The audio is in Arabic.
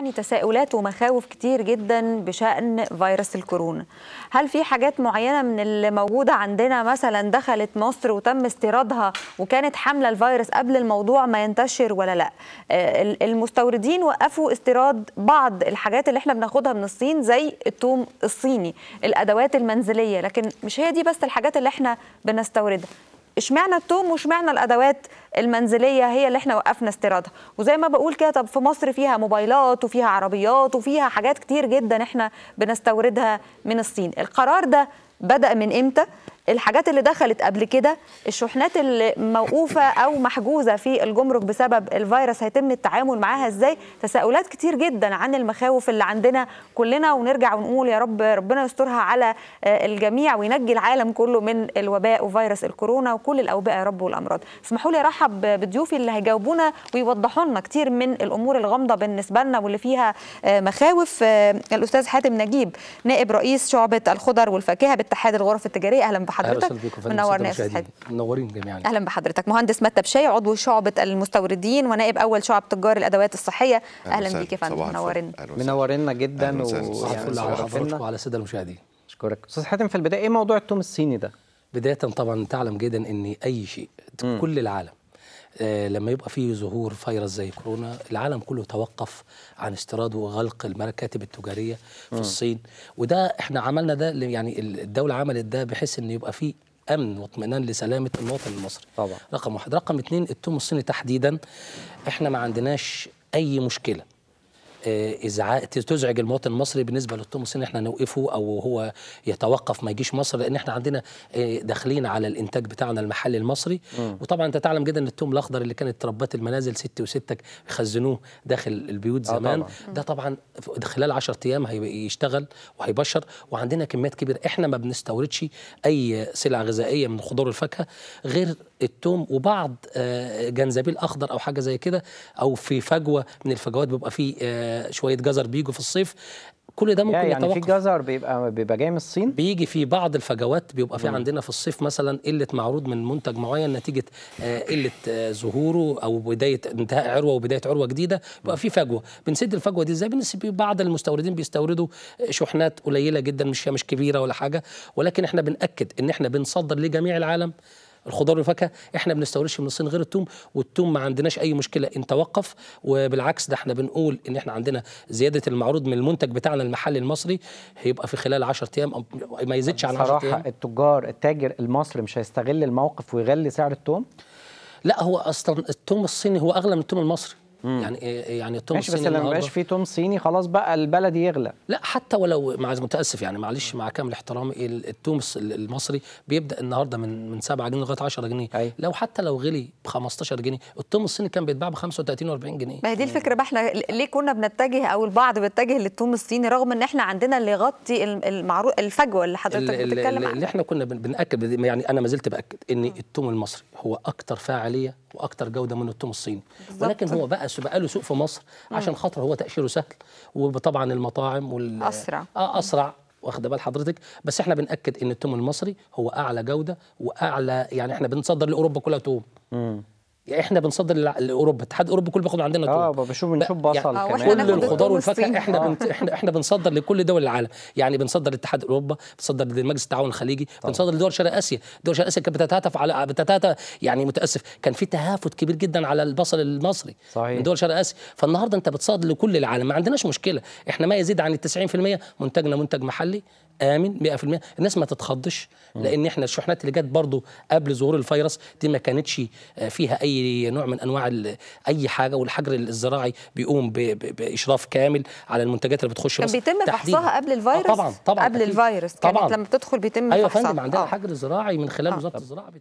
يعني تساؤلات ومخاوف كتير جدا بشأن فيروس الكورونا هل في حاجات معينة من اللي موجودة عندنا مثلا دخلت مصر وتم استيرادها وكانت حاملة الفيروس قبل الموضوع ما ينتشر ولا لا آه، المستوردين وقفوا استيراد بعض الحاجات اللي احنا بناخدها من الصين زي التوم الصيني الأدوات المنزلية لكن مش هي دي بس الحاجات اللي احنا بنستوردها اشمعنى التوم واشمعنى الادوات المنزليه هي اللي احنا وقفنا استيرادها وزي ما بقول كده طب في مصر فيها موبايلات وفيها عربيات وفيها حاجات كتير جدا احنا بنستوردها من الصين القرار ده بدا من امتى الحاجات اللي دخلت قبل كده الشحنات اللي موقوفه او محجوزه في الجمرك بسبب الفيروس هيتم التعامل معاها ازاي تساؤلات كتير جدا عن المخاوف اللي عندنا كلنا ونرجع ونقول يا رب ربنا يسترها على آه، الجميع وينجي العالم كله من الوباء وفيروس الكورونا وكل الاوبئه يا رب والامراض اسمحوا لي ارحب بضيوفي اللي هيجاوبونا ويوضحوا لنا كتير من الامور الغامضه بالنسبه لنا واللي فيها آه، مخاوف آه، الاستاذ حاتم نجيب نائب رئيس شعبه الخضر والفاكهه باتحاد الغرف التجاريه اهلا بحضرتك بحضرتك منورنا يا منورين جميعا اهلا بحضرتك مهندس متى بشاي عضو شعبه المستوردين ونائب اول شعب تجار الادوات الصحيه اهلا, بيك يا فندم منورنا منورنا جدا وعلى الساده المشاهدين اشكرك استاذ حاتم في البدايه ايه موضوع التوم الصيني ده بدايه طبعا تعلم جدا ان اي شيء كل العالم آه، لما يبقى فيه ظهور فيروس زي كورونا العالم كله توقف عن استيراد وغلق المكاتب التجاريه في م. الصين وده احنا عملنا ده يعني الدوله عملت ده بحيث ان يبقى فيه امن واطمئنان لسلامه المواطن المصري طبعا رقم واحد رقم اثنين التوم الصيني تحديدا احنا ما عندناش اي مشكله ازعاج آه، تزعج المواطن المصري بالنسبه للطمس ان احنا نوقفه او هو يتوقف ما يجيش مصر لان احنا عندنا آه، داخلين على الانتاج بتاعنا المحلي المصري وطبعا انت تعلم جدا ان التوم الاخضر اللي كانت ربات المنازل ست وستك يخزنوه داخل البيوت آه، زمان آه طبعاً. ده طبعا خلال 10 ايام هيشتغل وهيبشر وعندنا كميات كبيره احنا ما بنستوردش اي سلع غذائيه من خضار الفاكهه غير التوم وبعض جنزبيل اخضر او حاجه زي كده او في فجوه من الفجوات بيبقى فيه شويه جزر بيجوا في الصيف كل ده ممكن يعني يتوقف يعني في جزر بيبقى بيبقى جاي من الصين بيجي في بعض الفجوات بيبقى في عندنا في الصيف مثلا قله معروض من منتج معين نتيجه آه، قله آه، ظهوره او بدايه انتهاء عروه وبدايه عروه جديده بيبقى في فجوه بنسد الفجوه دي ازاي بنسد بعض المستوردين بيستوردوا آه، شحنات قليله جدا مش مش كبيره ولا حاجه ولكن احنا بناكد ان احنا بنصدر لجميع العالم الخضار والفاكهه احنا بنستوردش من الصين غير التوم والتوم ما عندناش اي مشكله ان توقف وبالعكس ده احنا بنقول ان احنا عندنا زياده المعروض من المنتج بتاعنا المحلي المصري هيبقى في خلال 10 ايام ما يزيدش عن 10 ايام التجار التاجر المصري مش هيستغل الموقف ويغلي سعر التوم لا هو اصلا التوم الصيني هو اغلى من التوم المصري يعني إيه، إيه، يعني توم ماشي بس لما يبقاش في توم صيني خلاص بقى البلدي يغلى لا حتى ولو مع متاسف يعني معلش مع كامل احترامي التوم المصري بيبدا النهارده من من 7 جنيه لغايه 10 جنيه أي. لو حتى لو غلي ب 15 جنيه التوم الصيني كان بيتباع ب 35 و40 جنيه ما هي دي الفكره بقى احنا ليه كنا بنتجه او البعض بيتجه للتوم الصيني رغم ان احنا عندنا اللي يغطي المعروف الفجوه اللي حضرتك بتتكلم عنها اللي احنا كنا بناكد يعني انا ما زلت باكد ان التوم المصري هو اكثر فاعليه واكثر جوده من التوم الصيني ولكن هو بقى بس بقى له سوق في مصر عشان خاطر هو تاشيره سهل وطبعا المطاعم وال اسرع اه اسرع واخده بال حضرتك بس احنا بناكد ان التوم المصري هو اعلى جوده واعلى يعني احنا بنصدر لاوروبا كلها توم يعني احنا بنصدر لاوروبا الاتحاد الاوروبي كله بياخد عندنا طول. اه بشوف بنشوف بصل يعني كمان كل الخضار والفاكهه احنا آه. بنت... احنا احنا بنصدر لكل دول العالم يعني بنصدر لاتحاد اوروبا بنصدر لمجلس التعاون الخليجي طبعا. بنصدر لدول شرق اسيا دول شرق اسيا كانت بتتهاتف على بتتهاتف يعني متاسف كان في تهافت كبير جدا على البصل المصري صحيح. من دول شرق اسيا فالنهارده انت بتصدر لكل العالم ما عندناش مشكله احنا ما يزيد عن ال 90% منتجنا منتج محلي امن 100% الناس ما تتخضش لان احنا الشحنات اللي جت برضو قبل ظهور الفيروس دي ما كانتش آه، فيها اي اي نوع من انواع اي حاجه والحجر الزراعي بيقوم باشراف كامل على المنتجات اللي بتخش كان بيتم فحصها آه، قبل الفيروس آه طبعا طبعا قبل أكيد. الفيروس كانت طبعا لما بتدخل بيتم ايوه يا فندم عندنا آه. حجر زراعي من خلال آه. وزاره الزراعه